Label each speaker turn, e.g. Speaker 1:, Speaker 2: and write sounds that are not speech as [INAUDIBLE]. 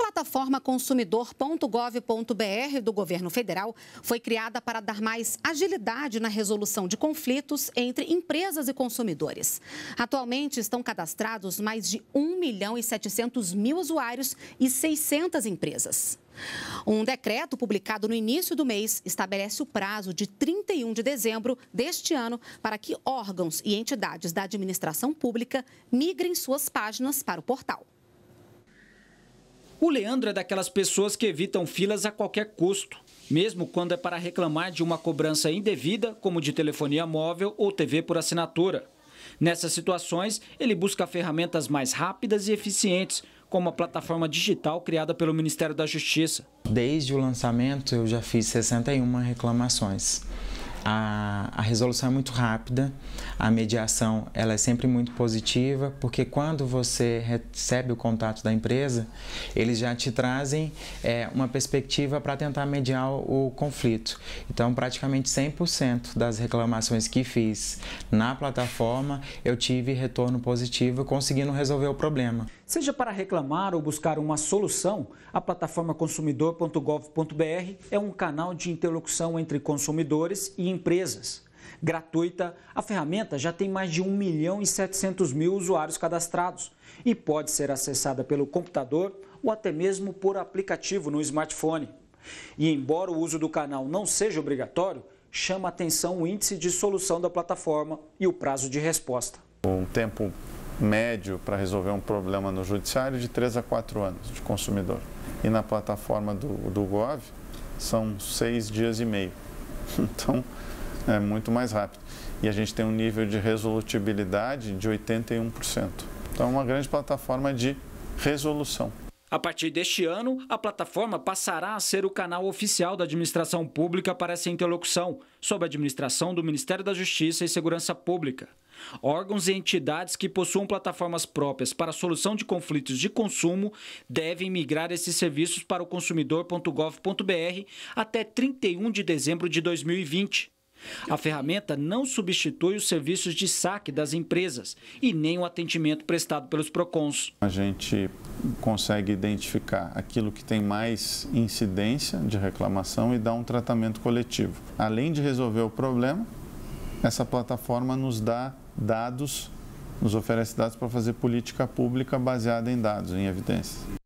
Speaker 1: plataforma consumidor.gov.br do governo federal foi criada para dar mais agilidade na resolução de conflitos entre empresas e consumidores. Atualmente estão cadastrados mais de 1 milhão e 700 mil usuários e 600 empresas. Um decreto publicado no início do mês estabelece o prazo de 31 de dezembro deste ano para que órgãos e entidades da administração pública migrem suas páginas para o portal.
Speaker 2: O Leandro é daquelas pessoas que evitam filas a qualquer custo, mesmo quando é para reclamar de uma cobrança indevida, como de telefonia móvel ou TV por assinatura. Nessas situações, ele busca ferramentas mais rápidas e eficientes, como a plataforma digital criada pelo Ministério da Justiça.
Speaker 3: Desde o lançamento, eu já fiz 61 reclamações a, a, resolução é muito rápida, a mediação ela é sempre muito positiva, porque quando você recebe o contato da empresa, eles já te trazem é, uma perspectiva para tentar mediar o conflito. Então, praticamente 100% das reclamações que fiz na plataforma, eu tive retorno positivo, conseguindo resolver o problema.
Speaker 2: Seja para reclamar ou buscar uma solução, a plataforma consumidor.gov.br é um canal de interlocução entre consumidores e empresas. Gratuita, a ferramenta já tem mais de 1 milhão e 700 mil usuários cadastrados e pode ser acessada pelo computador ou até mesmo por aplicativo no smartphone. E embora o uso do canal não seja obrigatório, chama atenção o índice de solução da plataforma e o prazo de
Speaker 4: resposta. Um tempo médio para resolver um problema no judiciário de 3 a 4 anos de consumidor. E na plataforma do, do Gov são 6 dias e meio. [LAUGHS] Então, é muito mais rápido. E a gente tem um nível de resolutibilidade de 81%. Então, é uma grande plataforma de resolução.
Speaker 2: A partir deste ano, a plataforma passará a ser o canal oficial da administração pública para essa interlocução, sob a administração do Ministério da Justiça e Segurança Pública. Órgãos e entidades que possuam plataformas próprias para solução de conflitos de consumo devem migrar esses serviços para o consumidor.gov.br até 31 de dezembro de 2020. A ferramenta não substitui os serviços de saque das empresas e nem o atendimento prestado pelos PROCONs.
Speaker 4: A gente consegue identificar aquilo que tem mais incidência de reclamação e dar um tratamento coletivo. Além de resolver o problema, essa plataforma nos dá dados, nos oferece dados para fazer política pública baseada em dados, em evidências.